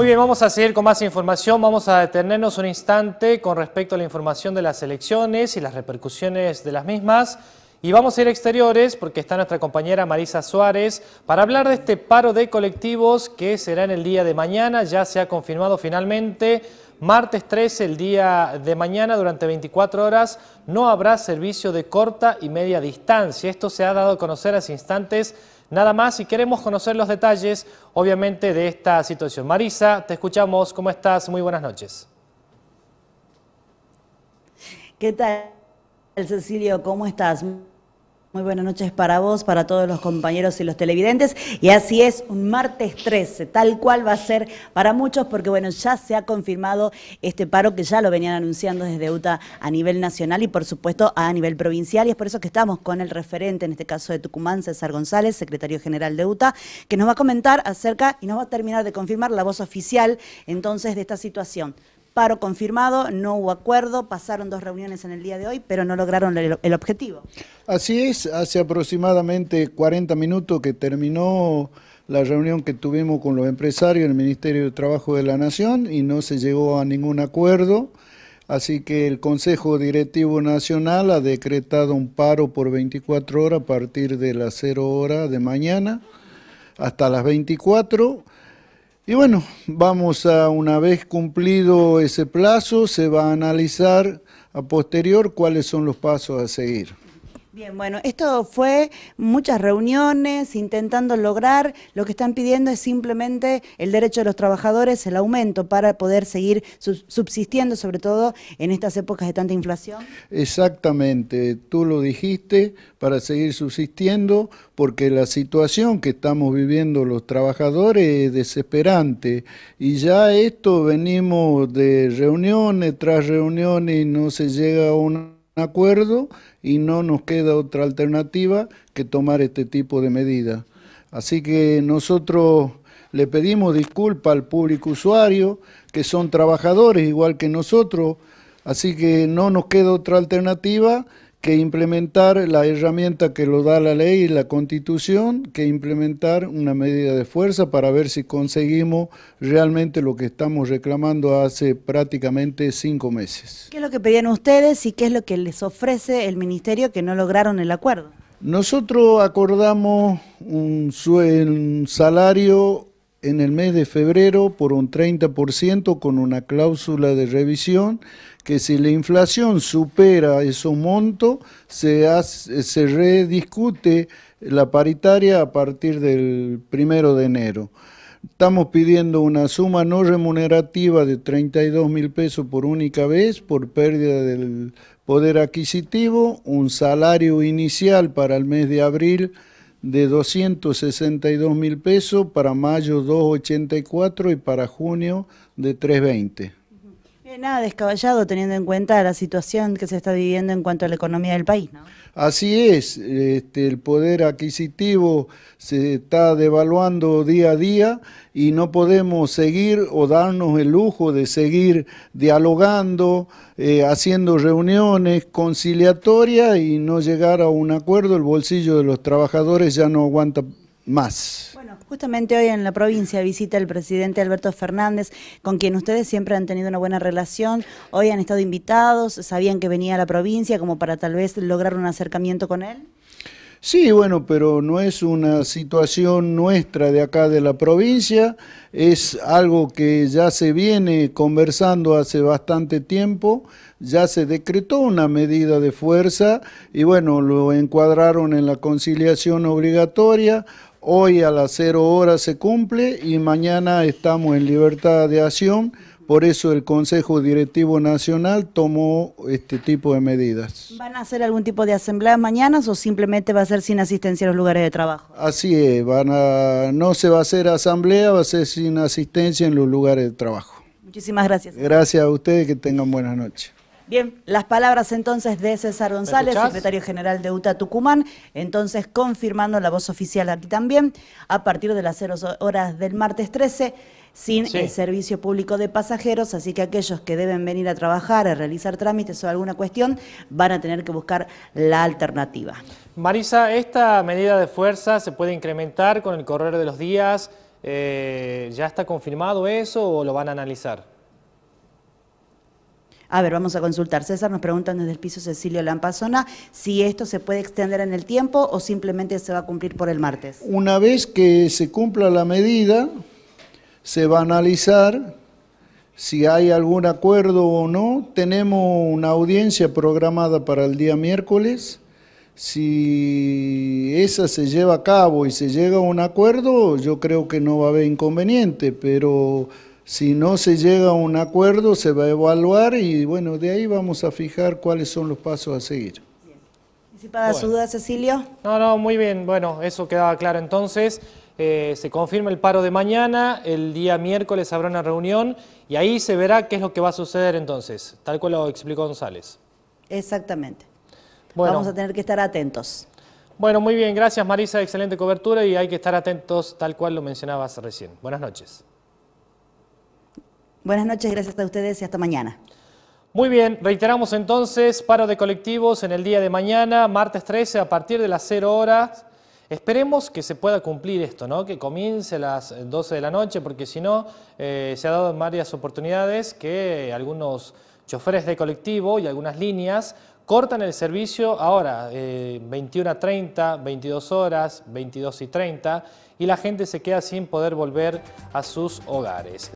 Muy bien, vamos a seguir con más información. Vamos a detenernos un instante con respecto a la información de las elecciones y las repercusiones de las mismas. Y vamos a ir a exteriores porque está nuestra compañera Marisa Suárez para hablar de este paro de colectivos que será en el día de mañana. Ya se ha confirmado finalmente. Martes 13, el día de mañana, durante 24 horas, no habrá servicio de corta y media distancia. Esto se ha dado a conocer hace instantes Nada más, si queremos conocer los detalles, obviamente, de esta situación. Marisa, te escuchamos. ¿Cómo estás? Muy buenas noches. ¿Qué tal, Cecilio? ¿Cómo estás? Muy buenas noches para vos, para todos los compañeros y los televidentes. Y así es, un martes 13, tal cual va a ser para muchos, porque bueno, ya se ha confirmado este paro que ya lo venían anunciando desde UTA a nivel nacional y por supuesto a nivel provincial. Y es por eso que estamos con el referente, en este caso de Tucumán, César González, secretario general de UTA, que nos va a comentar acerca y nos va a terminar de confirmar la voz oficial entonces de esta situación. Paro confirmado, no hubo acuerdo, pasaron dos reuniones en el día de hoy, pero no lograron el, objetivo. Así es, hace aproximadamente 40 minutos que terminó la reunión que tuvimos con los empresarios en el Ministerio de Trabajo de la Nación y no se llegó a ningún acuerdo. Así que el Consejo Directivo Nacional ha decretado un paro por 24 horas a partir de las 0 horas de mañana hasta las 24 y bueno, vamos a, una vez cumplido ese plazo, se va a analizar a posterior cuáles son los pasos a seguir. Bien, bueno, esto fue muchas reuniones intentando lograr, lo que están pidiendo es simplemente el derecho de los trabajadores, el aumento para poder seguir subsistiendo, sobre todo en estas épocas de tanta inflación. Exactamente, tú lo dijiste, para seguir subsistiendo, porque la situación que estamos viviendo los trabajadores es desesperante y ya esto venimos de reuniones tras reuniones y no se llega a una acuerdo y no nos queda otra alternativa que tomar este tipo de medidas. Así que nosotros le pedimos disculpas al público usuario, que son trabajadores igual que nosotros, así que no nos queda otra alternativa que implementar la herramienta que lo da la ley y la constitución, que implementar una medida de fuerza para ver si conseguimos realmente lo que estamos reclamando hace prácticamente cinco meses. ¿Qué es lo que pedían ustedes y qué es lo que les ofrece el Ministerio que no lograron el acuerdo? Nosotros acordamos un, un salario en el mes de febrero por un 30% con una cláusula de revisión que si la inflación supera ese monto, se, se rediscute la paritaria a partir del primero de enero. Estamos pidiendo una suma no remunerativa de 32 mil pesos por única vez por pérdida del poder adquisitivo, un salario inicial para el mes de abril de 262 mil pesos, para mayo 284 y para junio de 320 nada descabellado teniendo en cuenta la situación que se está viviendo en cuanto a la economía del país, Así es, este, el poder adquisitivo se está devaluando día a día y no podemos seguir o darnos el lujo de seguir dialogando, eh, haciendo reuniones conciliatorias y no llegar a un acuerdo. El bolsillo de los trabajadores ya no aguanta más. Bueno, justamente hoy en la provincia visita el presidente Alberto Fernández, con quien ustedes siempre han tenido una buena relación. Hoy han estado invitados, sabían que venía a la provincia como para tal vez lograr un acercamiento con él. Sí, bueno, pero no es una situación nuestra de acá de la provincia, es algo que ya se viene conversando hace bastante tiempo, ya se decretó una medida de fuerza y bueno, lo encuadraron en la conciliación obligatoria, Hoy a las 0 horas se cumple y mañana estamos en libertad de acción. Por eso el Consejo Directivo Nacional tomó este tipo de medidas. ¿Van a hacer algún tipo de asamblea mañana o simplemente va a ser sin asistencia en los lugares de trabajo? Así es, van a, no se va a hacer asamblea, va a ser sin asistencia en los lugares de trabajo. Muchísimas gracias. Gracias a ustedes, que tengan buenas noches. Bien, las palabras entonces de César González, secretario general de UTA Tucumán, entonces confirmando la voz oficial aquí también, a partir de las 0 horas del martes 13, sin el servicio público de pasajeros, así que aquellos que deben venir a trabajar, a realizar trámites o alguna cuestión, van a tener que buscar la alternativa. Marisa, esta medida de fuerza se puede incrementar con el correr de los días, eh, ¿ya está confirmado eso o lo van a analizar? A ver, vamos a consultar. César nos preguntan desde el piso Cecilio Lampazona si esto se puede extender en el tiempo o simplemente se va a cumplir por el martes. Una vez que se cumpla la medida, se va a analizar si hay algún acuerdo o no. Tenemos una audiencia programada para el día miércoles. Si esa se lleva a cabo y se llega a un acuerdo, yo creo que no va a haber inconveniente, pero si no se llega a un acuerdo, se va a evaluar y bueno, de ahí vamos a fijar cuáles son los pasos a seguir. ¿Y para su duda, Cecilio? No, no, muy bien. Bueno, eso quedaba claro entonces. Eh, se confirma el paro de mañana, el día miércoles habrá una reunión y ahí se verá qué es lo que va a suceder entonces, tal cual lo explicó González. Exactamente. Vamos a tener que estar atentos. Bueno, muy bien, gracias Marisa, excelente cobertura y hay que estar atentos tal cual lo mencionabas recién. Buenas noches. Buenas noches, gracias a ustedes y hasta mañana. Muy bien, reiteramos entonces, paro de colectivos en el día de mañana, martes 13, a partir de las 0 horas. Esperemos que se pueda cumplir esto, ¿no? que comience a las 12 eh, de la noche, porque si no, eh, se ha dado en varias oportunidades que algunos choferes de colectivo y algunas líneas cortan el servicio ahora, 21 a 30, 22 horas, 22 y 30, y la gente se queda sin poder volver a sus hogares.